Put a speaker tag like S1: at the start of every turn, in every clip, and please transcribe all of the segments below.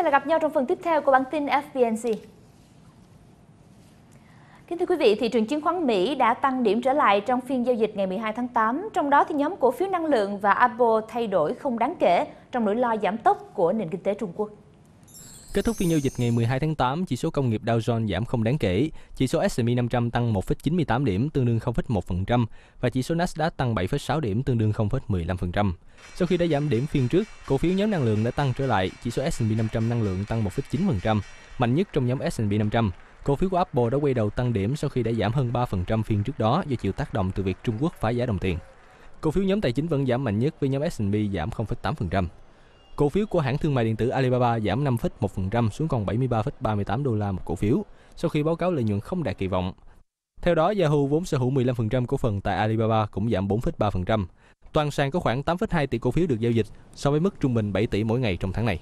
S1: thể là gặp nhau trong phần tiếp theo của bản tin FBNC. Kính thưa quý vị, thị trường chứng khoán Mỹ đã tăng điểm trở lại trong phiên giao dịch ngày 12 tháng 8, trong đó thì nhóm cổ phiếu năng lượng và Apple thay đổi không đáng kể trong nỗi lo giảm tốc của nền kinh tế Trung Quốc.
S2: Kết thúc phiên giao dịch ngày 12 tháng 8, chỉ số công nghiệp Dow Jones giảm không đáng kể, chỉ số S&P 500 tăng 1,98 điểm tương đương 0,1% và chỉ số Nasdaq tăng 7,6 điểm tương đương 0,15%. Sau khi đã giảm điểm phiên trước, cổ phiếu nhóm năng lượng đã tăng trở lại, chỉ số S&P 500 năng lượng tăng 1,9%, mạnh nhất trong nhóm S&P 500. Cổ phiếu của Apple đã quay đầu tăng điểm sau khi đã giảm hơn 3% phiên trước đó do chịu tác động từ việc Trung Quốc phá giá đồng tiền. Cổ phiếu nhóm tài chính vẫn giảm mạnh nhất với nhóm S&P giảm 0,8%. Cổ phiếu của hãng thương mại điện tử Alibaba giảm 5,1% xuống còn 73,38 đô la một cổ phiếu sau khi báo cáo lợi nhuận không đạt kỳ vọng. Theo đó, Yahoo vốn sở hữu 15% cổ phần tại Alibaba cũng giảm 4,3%. Toàn sàn có khoảng 8,2 tỷ cổ phiếu được giao dịch so với mức trung bình 7 tỷ mỗi ngày trong tháng này.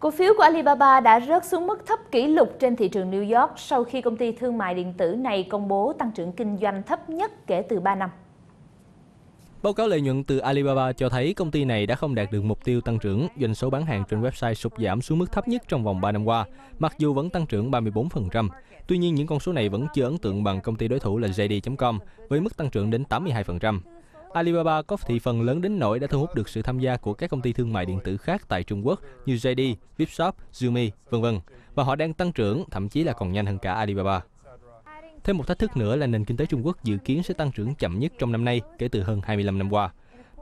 S1: Cổ phiếu của Alibaba đã rớt xuống mức thấp kỷ lục trên thị trường New York sau khi công ty thương mại điện tử này công bố tăng trưởng kinh doanh thấp nhất kể từ 3 năm.
S2: Báo cáo lợi nhuận từ Alibaba cho thấy công ty này đã không đạt được mục tiêu tăng trưởng, doanh số bán hàng trên website sụt giảm xuống mức thấp nhất trong vòng 3 năm qua, mặc dù vẫn tăng trưởng 34%. Tuy nhiên, những con số này vẫn chưa ấn tượng bằng công ty đối thủ là JD.com với mức tăng trưởng đến 82%. Alibaba có thị phần lớn đến nỗi đã thu hút được sự tham gia của các công ty thương mại điện tử khác tại Trung Quốc như JD, Vipshop, Zumi, vân vân và họ đang tăng trưởng, thậm chí là còn nhanh hơn cả Alibaba. Thêm một thách thức nữa là nền kinh tế Trung Quốc dự kiến sẽ tăng trưởng chậm nhất trong năm nay kể từ hơn 25 năm qua.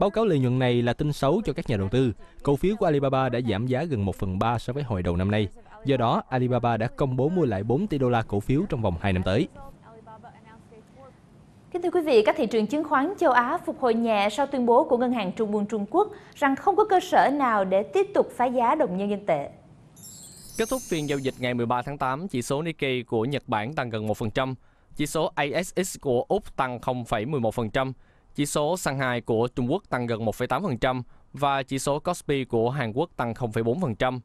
S2: Báo cáo lợi nhuận này là tin xấu cho các nhà đầu tư. Cổ phiếu của Alibaba đã giảm giá gần 1 phần 3 so với hồi đầu năm nay. Do đó, Alibaba đã công bố mua lại 4 tỷ đô la cổ phiếu trong vòng 2 năm tới.
S1: Kính thưa quý vị, các thị trường chứng khoán châu Á phục hồi nhẹ sau tuyên bố của Ngân hàng Trung ương Trung Quốc rằng không có cơ sở nào để tiếp tục phá giá đồng nhân dân tệ.
S3: Kết thúc phiên giao dịch ngày 13 tháng 8, chỉ số Nikkei của Nhật Bản tăng gần 1%, chỉ số ASX của Úc tăng 0,11%, chỉ số Shanghai của Trung Quốc tăng gần 1,8% và chỉ số Kospi của Hàn Quốc tăng 0,4%.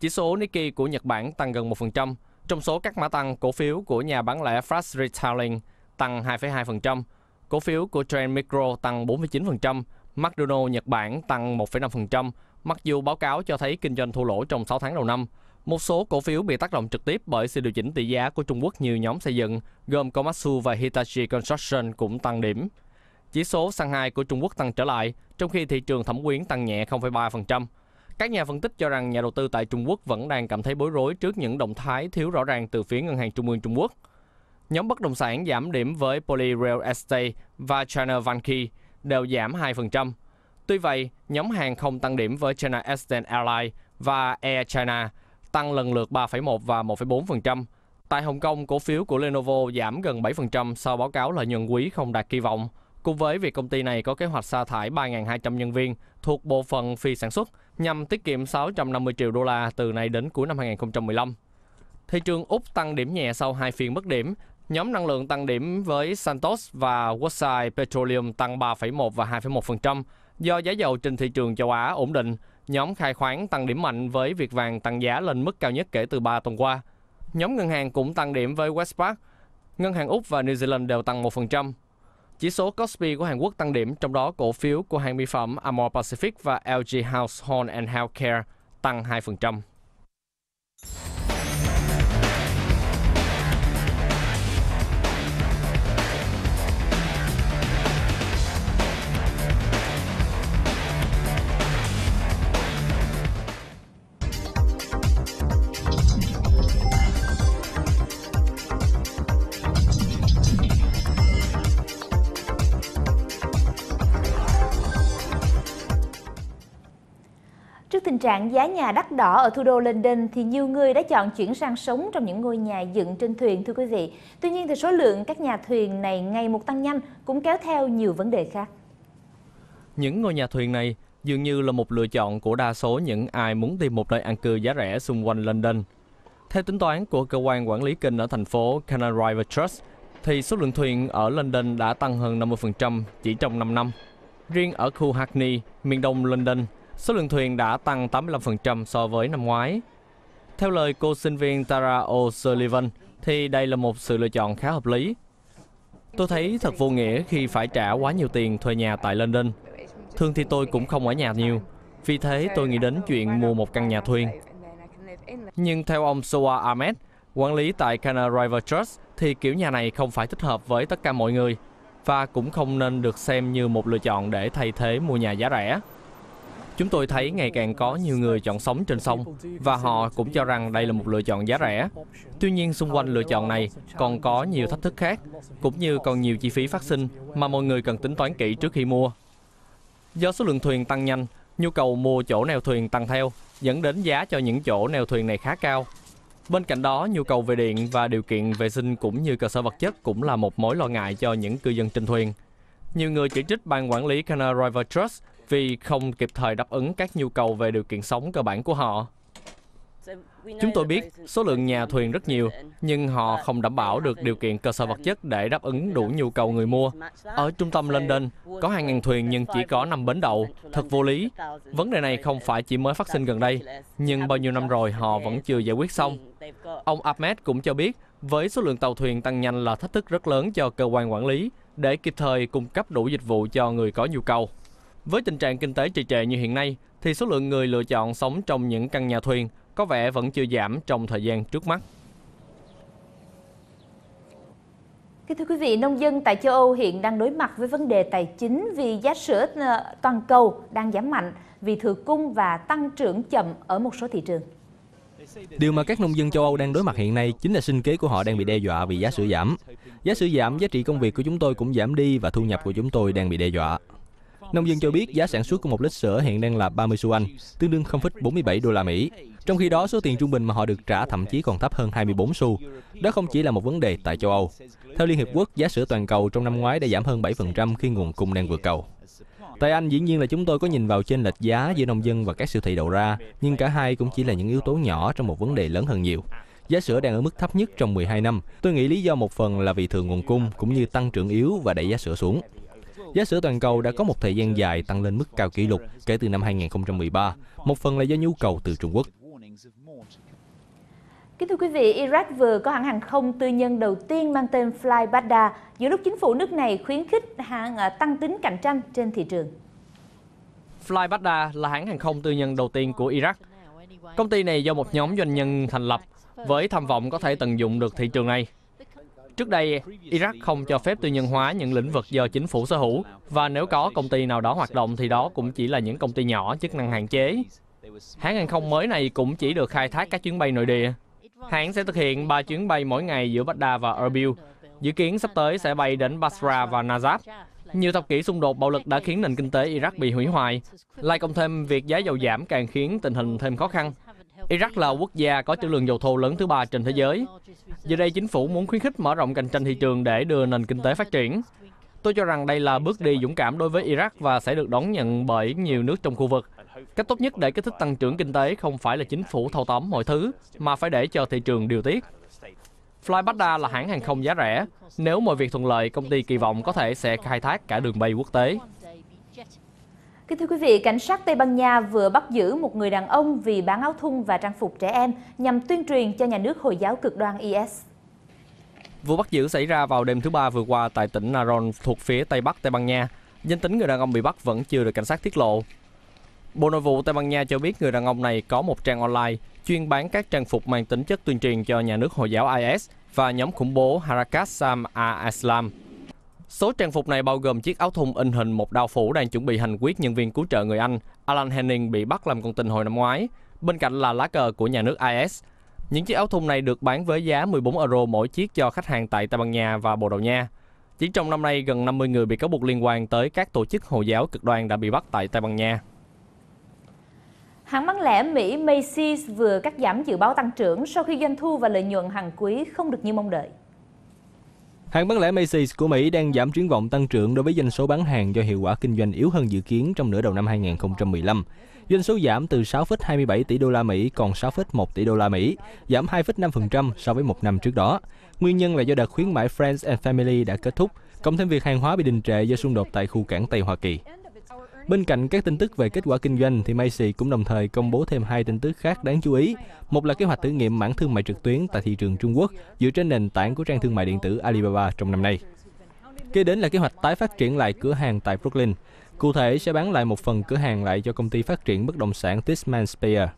S3: Chỉ số Nikkei của Nhật Bản tăng gần 1%. Trong số các mã tăng, cổ phiếu của nhà bán lẻ Fast Retailing tăng 2,2%, cổ phiếu của Trend Micro tăng 49%, McDonald's Nhật Bản tăng 1,5%, mặc dù báo cáo cho thấy kinh doanh thua lỗ trong 6 tháng đầu năm. Một số cổ phiếu bị tác động trực tiếp bởi sự điều chỉnh tỷ giá của Trung Quốc như nhóm xây dựng, gồm Komatsu và Hitachi Construction cũng tăng điểm. Chỉ số Shanghai của Trung Quốc tăng trở lại, trong khi thị trường thẩm quyến tăng nhẹ 0,3%. Các nhà phân tích cho rằng nhà đầu tư tại Trung Quốc vẫn đang cảm thấy bối rối trước những động thái thiếu rõ ràng từ phía Ngân hàng Trung ương Trung Quốc. Nhóm bất động sản giảm điểm với Poly Real Estate và China Vanke đều giảm 2%. Tuy vậy, nhóm hàng không tăng điểm với China Eastern Airlines và Air China – tăng lần lượt 3,1 và 1,4%. Tại Hồng Kông, cổ phiếu của Lenovo giảm gần 7% sau báo cáo lợi nhuận quý không đạt kỳ vọng, cùng với việc công ty này có kế hoạch sa thải 3.200 nhân viên thuộc bộ phận phi sản xuất nhằm tiết kiệm 650 triệu đô la từ nay đến cuối năm 2015. Thị trường Úc tăng điểm nhẹ sau hai phiên mất điểm. Nhóm năng lượng tăng điểm với Santos và Woodside Petroleum tăng 3,1 và 2,1% do giá dầu trên thị trường châu Á ổn định. Nhóm khai khoáng tăng điểm mạnh với việc Vàng tăng giá lên mức cao nhất kể từ 3 tuần qua. Nhóm ngân hàng cũng tăng điểm với Westpac. Ngân hàng Úc và New Zealand đều tăng 1%. Chỉ số Kospi của Hàn Quốc tăng điểm, trong đó cổ phiếu của hàng mỹ phẩm Amor Pacific và LG Household and Healthcare tăng 2%.
S1: tình trạng giá nhà đắt đỏ ở thủ đô London thì nhiều người đã chọn chuyển sang sống trong những ngôi nhà dựng trên thuyền thưa quý vị. Tuy nhiên thì số lượng các nhà thuyền này ngày một tăng nhanh cũng kéo theo nhiều vấn đề khác.
S3: Những ngôi nhà thuyền này dường như là một lựa chọn của đa số những ai muốn tìm một nơi an cư giá rẻ xung quanh London. Theo tính toán của cơ quan quản lý kênh ở thành phố Canal River Trust, thì số lượng thuyền ở London đã tăng hơn 50% chỉ trong 5 năm. Riêng ở khu Hackney, miền đông London, Số lượng thuyền đã tăng 85% so với năm ngoái. Theo lời cô sinh viên Tara O'Sullivan, thì đây là một sự lựa chọn khá hợp lý. Tôi thấy thật vô nghĩa khi phải trả quá nhiều tiền thuê nhà tại London. Thường thì tôi cũng không ở nhà nhiều, vì thế tôi nghĩ đến chuyện mua một căn nhà thuyền. Nhưng theo ông Soa Ahmed, quản lý tại Cana River Trust, thì kiểu nhà này không phải thích hợp với tất cả mọi người và cũng không nên được xem như một lựa chọn để thay thế mua nhà giá rẻ. Chúng tôi thấy ngày càng có nhiều người chọn sống trên sông và họ cũng cho rằng đây là một lựa chọn giá rẻ. Tuy nhiên xung quanh lựa chọn này còn có nhiều thách thức khác, cũng như còn nhiều chi phí phát sinh mà mọi người cần tính toán kỹ trước khi mua. Do số lượng thuyền tăng nhanh, nhu cầu mua chỗ neo thuyền tăng theo, dẫn đến giá cho những chỗ neo thuyền này khá cao. Bên cạnh đó, nhu cầu về điện và điều kiện vệ sinh cũng như cơ sở vật chất cũng là một mối lo ngại cho những cư dân trên thuyền. Nhiều người chỉ trích ban quản lý Canal River Trust vì không kịp thời đáp ứng các nhu cầu về điều kiện sống cơ bản của họ. Chúng tôi biết số lượng nhà thuyền rất nhiều, nhưng họ không đảm bảo được điều kiện cơ sở vật chất để đáp ứng đủ nhu cầu người mua. Ở trung tâm London, có hàng ngàn thuyền nhưng chỉ có 5 bến đậu, thật vô lý. Vấn đề này không phải chỉ mới phát sinh gần đây, nhưng bao nhiêu năm rồi họ vẫn chưa giải quyết xong. Ông Ahmed cũng cho biết, với số lượng tàu thuyền tăng nhanh là thách thức rất lớn cho cơ quan quản lý để kịp thời cung cấp đủ dịch vụ cho người có nhu cầu. Với tình trạng kinh tế trì trệ như hiện nay, thì số lượng người lựa chọn sống trong những căn nhà thuyền có vẻ vẫn chưa giảm trong thời gian trước mắt.
S1: Thưa quý vị, nông dân tại châu Âu hiện đang đối mặt với vấn đề tài chính vì giá sữa ờ, toàn cầu đang giảm mạnh vì thừa cung và tăng trưởng chậm ở một số thị trường.
S2: Điều mà các nông dân châu Âu đang đối mặt hiện nay chính là sinh kế của họ đang bị đe dọa vì giá sữa giảm. Giá sữa giảm, giá trị công việc của chúng tôi cũng giảm đi và thu nhập của chúng tôi đang bị đe dọa. Nông dân cho biết giá sản xuất của một lít sữa hiện đang là 30 xu Anh, tương đương 0,47 đô la Mỹ. Trong khi đó, số tiền trung bình mà họ được trả thậm chí còn thấp hơn 24 xu. Đó không chỉ là một vấn đề tại châu Âu. Theo Liên Hiệp Quốc, giá sữa toàn cầu trong năm ngoái đã giảm hơn 7% khi nguồn cung đang vượt cầu. Tại Anh, dĩ nhiên là chúng tôi có nhìn vào trên lệch giá giữa nông dân và các siêu thị đầu ra, nhưng cả hai cũng chỉ là những yếu tố nhỏ trong một vấn đề lớn hơn nhiều. Giá sữa đang ở mức thấp nhất trong 12 năm. Tôi nghĩ lý do một phần là vì thừa nguồn cung cũng như tăng trưởng yếu và đẩy giá sữa xuống. Giá sữa toàn cầu đã có một thời gian dài tăng lên mức cao kỷ lục kể từ năm 2013, một phần là do nhu cầu từ Trung Quốc.
S1: Kính thưa quý vị, Iraq vừa có hãng hàng không tư nhân đầu tiên mang tên Flybada, giữa lúc chính phủ nước này khuyến khích hãng à, tăng tính cạnh tranh trên thị trường.
S3: Flybada là hãng hàng không tư nhân đầu tiên của Iraq. Công ty này do một nhóm doanh nhân thành lập với tham vọng có thể tận dụng được thị trường này. Trước đây, Iraq không cho phép tư nhân hóa những lĩnh vực do chính phủ sở hữu, và nếu có công ty nào đó hoạt động thì đó cũng chỉ là những công ty nhỏ, chức năng hạn chế. Hãng hàng không mới này cũng chỉ được khai thác các chuyến bay nội địa. Hãng sẽ thực hiện 3 chuyến bay mỗi ngày giữa Baghdad và Erbil, dự kiến sắp tới sẽ bay đến Basra và Najaf. Nhiều thập kỷ xung đột bạo lực đã khiến nền kinh tế Iraq bị hủy hoại. Lại cộng thêm việc giá dầu giảm càng khiến tình hình thêm khó khăn. Iraq là quốc gia có trữ lượng dầu thô lớn thứ ba trên thế giới. Giờ đây, chính phủ muốn khuyến khích mở rộng cạnh tranh thị trường để đưa nền kinh tế phát triển. Tôi cho rằng đây là bước đi dũng cảm đối với Iraq và sẽ được đón nhận bởi nhiều nước trong khu vực. Cách tốt nhất để kích thích tăng trưởng kinh tế không phải là chính phủ thâu tóm mọi thứ, mà phải để cho thị trường điều tiết. Flybada là hãng hàng không giá rẻ. Nếu mọi việc thuận lợi, công ty kỳ vọng có thể sẽ khai thác cả đường bay quốc tế.
S1: Kính thưa quý vị, cảnh sát Tây Ban Nha vừa bắt giữ một người đàn ông vì bán áo thun và trang phục trẻ em nhằm tuyên truyền cho nhà nước Hồi giáo cực đoan IS.
S3: Vụ bắt giữ xảy ra vào đêm thứ ba vừa qua tại tỉnh Naron thuộc phía Tây Bắc Tây Ban Nha. Danh tính người đàn ông bị bắt vẫn chưa được cảnh sát tiết lộ. Bộ Nội vụ Tây Ban Nha cho biết người đàn ông này có một trang online chuyên bán các trang phục mang tính chất tuyên truyền cho nhà nước Hồi giáo IS và nhóm khủng bố Harakat Sam al-Islam Số trang phục này bao gồm chiếc áo thun in hình một đao phủ đang chuẩn bị hành quyết nhân viên cứu trợ người Anh Alan Henning bị bắt làm con tin hồi năm ngoái, bên cạnh là lá cờ của nhà nước IS. Những chiếc áo thun này được bán với giá 14 euro mỗi chiếc cho khách hàng tại Tây Ban Nha và Bồ Đào Nha. Chỉ trong năm nay, gần 50 người bị cáo buộc liên quan tới các tổ chức Hồi giáo cực đoan đã bị bắt tại Tây Ban Nha.
S1: Hãng bán lẻ Mỹ Macy's vừa cắt giảm dự báo tăng trưởng sau khi doanh thu và lợi nhuận hàng quý không được như mong đợi.
S2: Hãng bán lẻ Macy's của Mỹ đang giảm triển vọng tăng trưởng đối với doanh số bán hàng do hiệu quả kinh doanh yếu hơn dự kiến trong nửa đầu năm 2015. Doanh số giảm từ 6,27 tỷ đô la Mỹ còn 6,1 tỷ đô la Mỹ, giảm 2,5% so với một năm trước đó. Nguyên nhân là do đợt khuyến mãi Friends and Family đã kết thúc, cộng thêm việc hàng hóa bị đình trệ do xung đột tại khu cảng Tây Hoa Kỳ. Bên cạnh các tin tức về kết quả kinh doanh thì Macy cũng đồng thời công bố thêm hai tin tức khác đáng chú ý. Một là kế hoạch thử nghiệm mảng thương mại trực tuyến tại thị trường Trung Quốc dựa trên nền tảng của trang thương mại điện tử Alibaba trong năm nay. Kế đến là kế hoạch tái phát triển lại cửa hàng tại Brooklyn. Cụ thể sẽ bán lại một phần cửa hàng lại cho công ty phát triển bất động sản Tishman Spear.